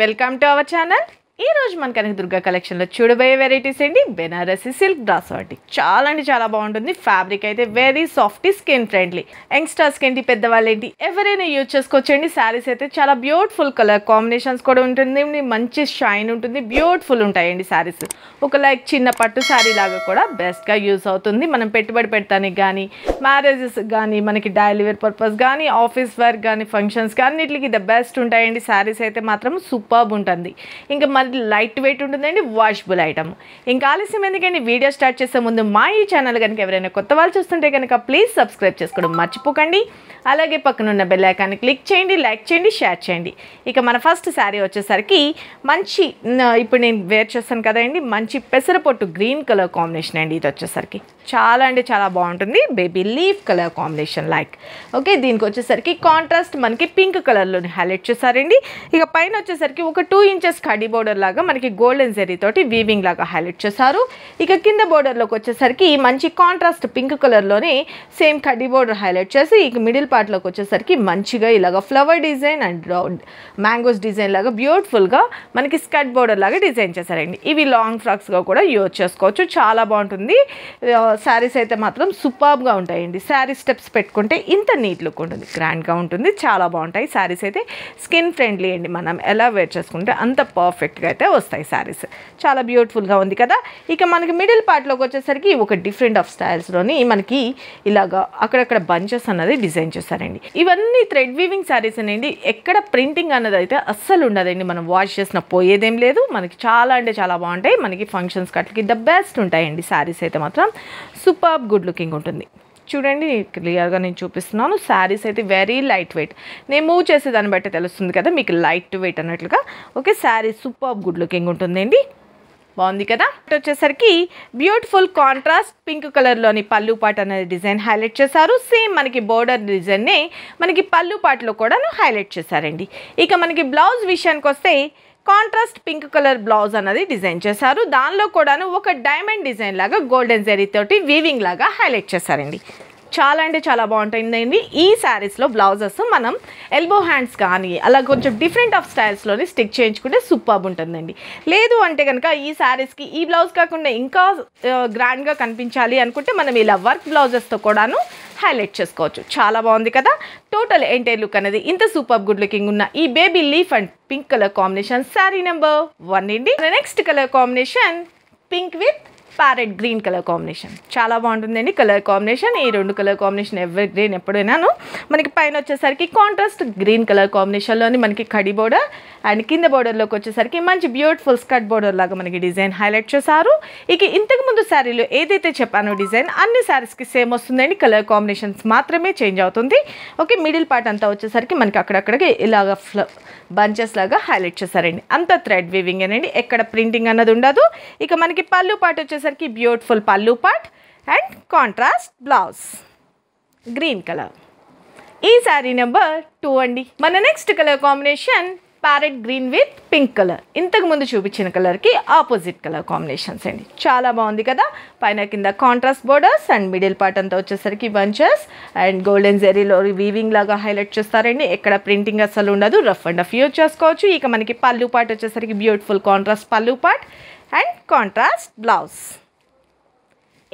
welcome to our channel ఈరోజు మన కనక దుర్గా కలెక్షన్లో చూడబోయే వెరైటీస్ ఏంటి బెనారసి సిల్క్ డ్రాస్ వాటి చాలా అంటే చాలా బాగుంటుంది ఫ్యాబ్రిక్ అయితే వెరీ సాఫ్ట్ స్కిన్ ఫ్రెండ్లీ యంగ్స్టర్స్కి ఏంటి పెద్దవాళ్ళు ఏంటి ఎవరైనా యూజ్ చేసుకోవచ్చండి శారీస్ అయితే చాలా బ్యూటిఫుల్ కలర్ కాంబినేషన్స్ కూడా ఉంటుంది మంచి షైన్ ఉంటుంది బ్యూటిఫుల్ ఉంటాయండి శారీస్ ఒక లైక్ చిన్న పట్టు శారీ లాగా కూడా బెస్ట్గా యూజ్ అవుతుంది మనం పెట్టుబడి పెట్టడానికి కానీ మ్యారేజెస్ కానీ మనకి డైలివర్ పర్పస్ కానీ ఆఫీస్ వర్క్ కానీ ఫంక్షన్స్ కానీ అన్నిటికి ద బెస్ట్ ఉంటాయండి శారీస్ అయితే మాత్రం సూపర్బ్ ఉంటుంది ఇంకా మన లైట్ వెయిట్ ఉంటుందండి వాషబుల్ ఐటమ్ ఇంకా ఆలస్యం ఎందుకండి వీడియో స్టార్ట్ చేసే ముందు మా ఈ ఛానల్ కనుక ఎవరైనా కొత్త వాళ్ళు చూస్తుంటే కనుక ప్లీజ్ సబ్స్క్రైబ్ చేసుకోవడం మర్చిపోకండి అలాగే పక్కనున్న బెల్ ఐకాన్ని క్లిక్ చేయండి లైక్ చేయండి షేర్ చేయండి ఇక మన ఫస్ట్ శారీ వచ్చేసరికి మంచి ఇప్పుడు నేను వేర్ చేస్తాను కదండి మంచి పెసరపొట్టు గ్రీన్ కలర్ కాంబినేషన్ అండి ఇది వచ్చేసరికి చాలా అంటే చాలా బాగుంటుంది baby leaf colour combination like okay దీనికి వచ్చేసరికి కాంట్రాస్ట్ మనకి పింక్ కలర్లో హైలైట్ చేశారండి ఇక పైన వచ్చేసరికి ఒక టూ ఇంచెస్ కడీ బోర్డు బోర్డర్ లాగా మనకి గోల్డెన్ జెరీ తోటి వీవింగ్ లాగా హైలైట్ చేశారు ఇక కింద బోర్డర్లోకి వచ్చేసరికి మంచి కాంట్రాస్ట్ పింక్ కలర్లోనే సేమ్ కడ్డీ బోర్డర్ హైలైట్ చేసి ఇక మిడిల్ పార్ట్లోకి వచ్చేసరికి మంచిగా ఇలాగ flower design and mangoes design లాగా బ్యూటిఫుల్గా మనకి స్కర్ట్ బోర్డర్ లాగా డిజైన్ చేశారండి ఇవి లాంగ్ ఫ్రాక్స్గా కూడా యూజ్ చేసుకోవచ్చు చాలా బాగుంటుంది శారీస్ అయితే మాత్రం సూపర్గా ఉంటాయండి శారీ స్టెప్స్ పెట్టుకుంటే ఇంత నీట్ లుక్ ఉంటుంది గ్రాండ్గా ఉంటుంది చాలా బాగుంటాయి శారీస్ అయితే స్కిన్ ఫ్రెండ్లీ అండి మనం ఎలా వేర్ చేసుకుంటే అంత పర్ఫెక్ట్ వచ్చినట్టుగా అయితే వస్తాయి శారీస్ చాలా బ్యూటిఫుల్గా ఉంది కదా ఇక మనకి మిడిల్ పార్ట్లోకి వచ్చేసరికి ఒక డిఫరెంట్ ఆఫ్ స్టైల్స్లోని మనకి ఇలాగ అక్కడక్కడ బంచెస్ అన్నది డిజైన్ చేస్తారండి ఇవన్నీ థ్రెడ్ వీవింగ్ శారీస్ అనేది ఎక్కడ ప్రింటింగ్ అన్నది అయితే అస్సలు ఉండదండి మనం వాష్ చేసిన పోయేదేం లేదు మనకి చాలా అంటే చాలా బాగుంటాయి మనకి ఫంక్షన్స్ కట్లకి ద బెస్ట్ ఉంటాయండి శారీస్ అయితే మాత్రం సూపర్ గుడ్ లుకింగ్ ఉంటుంది చూడండి క్లియర్గా నేను చూపిస్తున్నాను శారీస్ అయితే వెరీ లైట్ వెయిట్ నేను మూవ్ చేసే దాన్ని బట్టి తెలుస్తుంది కదా మీకు లైట్ వెయిట్ అన్నట్లుగా okay sari super good looking ఉంటుందండి బాగుంది కదా వచ్చేసరికి బ్యూటిఫుల్ కాంట్రాస్ట్ పింక్ కలర్లోని పళ్ళు పాట్ అనేది డిజైన్ హైలైట్ చేశారు సేమ్ మనకి బోర్డర్ డిజైన్నే మనకి పళ్ళు పాటలో కూడా హైలైట్ చేశారండి ఇక మనకి బ్లౌజ్ విషయానికి వస్తే కాంట్రాస్ట్ పింక్ కలర్ బ్లౌజ్ అన్నది డిజైన్ చేశారు దానిలో కూడాను ఒక డైమండ్ డిజైన్ లాగా గోల్డెన్ జరీ తోటి వీవింగ్ లాగా హైలైట్ చేశారండి చాలా అంటే చాలా బాగుంటుందండి ఈ శారీస్లో బ్లౌజెస్ మనం ఎల్బో హ్యాండ్స్ కానీ అలా కొంచెం డిఫరెంట్ ఆఫ్ స్టైల్స్లోని స్టిక్ చేయించుకుంటే సూపర్ ఉంటుందండి లేదు అంటే కనుక ఈ శారీస్కి ఈ బ్లౌజ్ కాకుండా ఇంకా గ్రాండ్గా కనిపించాలి అనుకుంటే మనం ఇలా వర్క్ బ్లౌజెస్తో కూడాను హైలైట్ చేసుకోవచ్చు చాలా బాగుంది కదా టోటల్ ఎంటైర్ లుక్ అనేది ఇంత సూపర్ గుడ్ లుకింగ్ ఉన్న ఈ baby leaf and pink colour combination sari number one అండి next colour combination pink with parrot green colour combination చాలా బాగుంటుందండి కలర్ కాంబినేషన్ ఈ రెండు కలర్ కాంబినేషన్ ఎవరి గ్రీన్ ఎప్పుడైనాను మనకి పైన వచ్చేసరికి కాంట్రాస్ట్ గ్రీన్ కలర్ కాంబినేషన్లోని మనకి కడి బోర్డర్ అండ్ కింద బోర్డర్లోకి వచ్చేసరికి మంచి బ్యూటిఫుల్ స్కర్ట్ బోర్డర్ లాగా మనకి డిజైన్ హైలైట్ చేశారు ఇక ఇంతకుముందు శారీలో ఏదైతే చెప్పానో డిజైన్ అన్ని శారీస్కి సేమ్ వస్తుందండి కలర్ కాంబినేషన్స్ మాత్రమే చేంజ్ అవుతుంది ఓకే మిడిల్ పార్ట్ అంతా వచ్చేసరికి మనకి అక్కడక్కడికి ఇలాగ బంచెస్ లాగా హైలైట్ చేశారండి అంత థ్రెడ్ వివింగ్ అనండి ఎక్కడ ప్రింటింగ్ అన్నది ఉండదు ఇక మనకి పళ్ళు పాటు వచ్చేసి వచ్చేసరికి బ్యూటిఫుల్ పళ్ళు pot and contrast blouse green colour ఈ శారీ నెంబర్ టూ అండి మన next colour combination parrot green with pink colour ఇంతకు ముందు చూపించిన కలర్కి ఆపోజిట్ కలర్ కాంబినేషన్స్ అండి చాలా బాగుంది కదా పైన కింద contrast borders and middle part అంతా వచ్చేసరికి బంచెస్ అండ్ గోల్డెన్ జెరీలో వీవింగ్ లాగా హైలైట్ చేస్తారండి ఎక్కడ ప్రింటింగ్ అసలు ఉండదు రఫ్ అండ్ రఫ్ యూజ్ చేసుకోవచ్చు ఇక మనకి పళ్ళు పార్ట్ వచ్చేసరికి బ్యూటిఫుల్ కాంట్రాస్ట్ పళ్ళు పార్ట్ అండ్ కాంట్రాస్ట్ బ్లౌజ్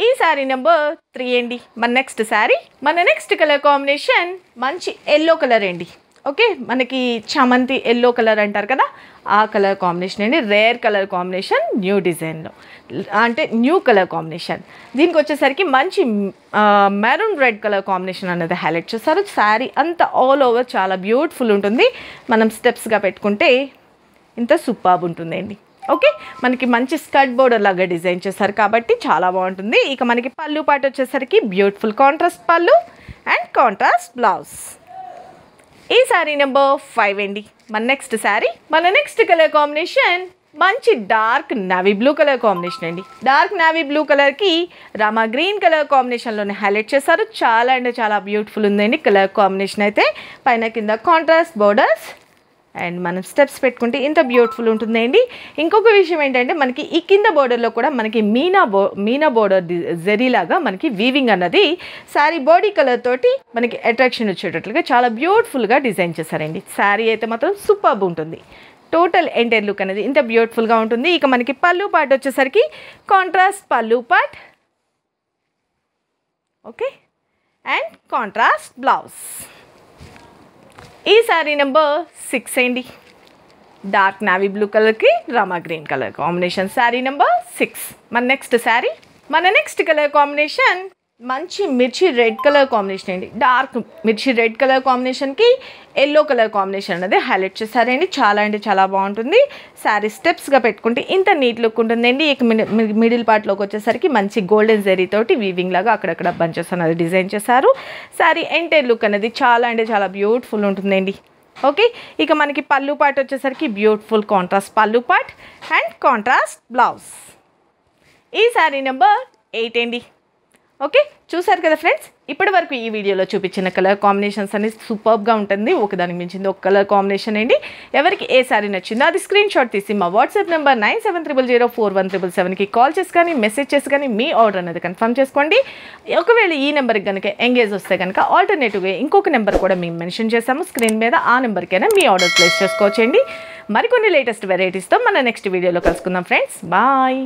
ఈ శారీ నెంబర్ త్రీ అండి మన నెక్స్ట్ శారీ మన నెక్స్ట్ కలర్ కాంబినేషన్ మంచి ఎల్లో కలర్ అండి ఓకే మనకి చామంతి ఎల్లో కలర్ అంటారు కదా ఆ కలర్ కాంబినేషన్ అండి రేర్ కలర్ కాంబినేషన్ న్యూ డిజైన్లో అంటే న్యూ కలర్ కాంబినేషన్ దీనికి వచ్చేసరికి మంచి మెరూన్ రెడ్ కలర్ కాంబినేషన్ అనేది హైలైట్ చేస్తారు శారీ అంతా ఆల్ ఓవర్ చాలా బ్యూటిఫుల్ ఉంటుంది మనం స్టెప్స్గా పెట్టుకుంటే ఇంత సూపర్బ్ ఉంటుందండి ఓకే మనకి మంచి స్కర్ట్ బోర్డర్ లాగా డిజైన్ చేస్తారు కాబట్టి చాలా బాగుంటుంది ఇక మనకి పళ్ళు పాటు వచ్చేసరికి బ్యూటిఫుల్ కాంట్రాస్ట్ పళ్ళు అండ్ కాంట్రాస్ట్ బ్లౌజ్ ఈ శారీ నెంబర్ ఫైవ్ అండి మన నెక్స్ట్ శారీ మన నెక్స్ట్ కలర్ కాంబినేషన్ మంచి dark navy blue colour combination అండి డార్క్ నావీ బ్లూ కలర్కి రామా గ్రీన్ కలర్ కాంబినేషన్లోనే హైలైట్ చేశారు చాలా అంటే చాలా బ్యూటిఫుల్ ఉందండి కలర్ కాంబినేషన్ అయితే పైన కింద కాంట్రాస్ట్ బోర్డర్స్ అండ్ మనం స్టెప్స్ పెట్టుకుంటే ఇంత బ్యూటిఫుల్ ఉంటుందండి ఇంకొక విషయం ఏంటంటే మనకి ఈ కింద బోర్డర్లో కూడా మనకి మీనా బో మీనా బోర్డర్ జరీలాగా మనకి వీవింగ్ అన్నది శారీ బాడీ కలర్ తోటి మనకి అట్రాక్షన్ వచ్చేటట్లుగా చాలా బ్యూటిఫుల్గా డిజైన్ చేశారండి శారీ అయితే మాత్రం సూపర్బ్ ఉంటుంది టోటల్ ఎంటైర్ లుక్ అనేది ఇంత బ్యూటిఫుల్గా ఉంటుంది ఇక మనకి పళ్ళు పాట్ వచ్చేసరికి కాంట్రాస్ట్ పళ్ళు పాట్ ఓకే అండ్ కాంట్రాస్ట్ బ్లౌజ్ ఈ శారీ నెంబర్ సిక్స్ అండి డార్క్ నావీ బ్లూ కలర్కి రామా green colour combination sari number six మన నెక్స్ట్ శారీ మన నెక్స్ట్ కలర్ కాంబినేషన్ మంచి మిర్చి రెడ్ కలర్ కాంబినేషన్ అండి డార్క్ మిర్చి రెడ్ కలర్ కాంబినేషన్కి ఎల్లో కలర్ కాంబినేషన్ అనేది హైలైట్ అండి చాలా అంటే చాలా బాగుంటుంది శారీ స్టెప్స్గా పెట్టుకుంటే ఇంత నీట్ లుక్ ఉంటుందండి ఇక మిడిల్ పార్ట్లోకి వచ్చేసరికి మంచి గోల్డెన్ జెరీ తోటి వీవింగ్ లాగా అక్కడక్కడ బంచెస్ అనేది డిజైన్ చేశారు శారీ ఎంటైర్ లుక్ అనేది చాలా అంటే చాలా బ్యూటిఫుల్ ఉంటుందండి ఓకే ఇక మనకి పళ్ళు పాట్ వచ్చేసరికి బ్యూటిఫుల్ కాంట్రాస్ట్ పళ్ళు పాట్ అండ్ కాంట్రాస్ట్ బ్లౌజ్ ఈ శారీ నెంబర్ ఎయిట్ అండి ఓకే చూసారు కదా ఫ్రెండ్స్ ఇప్పటి వరకు ఈ వీడియోలో చూపించిన కలర్ కాంబినేషన్స్ అనేది సూపర్గా ఉంటుంది ఒకదానికి మించింది ఒక కలర్ కాంబినేషన్ అండి ఎవరికి ఏ సారీ నచ్చిందో అది స్క్రీన్ షాట్ తీసి మా WhatsApp number nine seven triple zero four one triple సెవెన్కి కాల్ చేసి కానీ మెసేజ్ చేసి కానీ మీ ఆర్డర్ అనేది కన్ఫర్మ్ చేసుకోండి ఒకవేళ ఈ నెంబర్కి కనుక ఎంగేజ్ వస్తే కనుక ఆల్టర్నేటివ్గా ఇంకొక నెంబర్ కూడా మేము మెన్షన్ చేస్తాము స్క్రీన్ మీద ఆ నెంబర్కైనా మీ ఆర్డర్ ప్లేస్ చేసుకోవచ్చండి మరికొన్ని లేటెస్ట్ వెరైటీస్తో మన నెక్స్ట్ వీడియోలో కలుసుకుందాం ఫ్రెండ్స్ బాయ్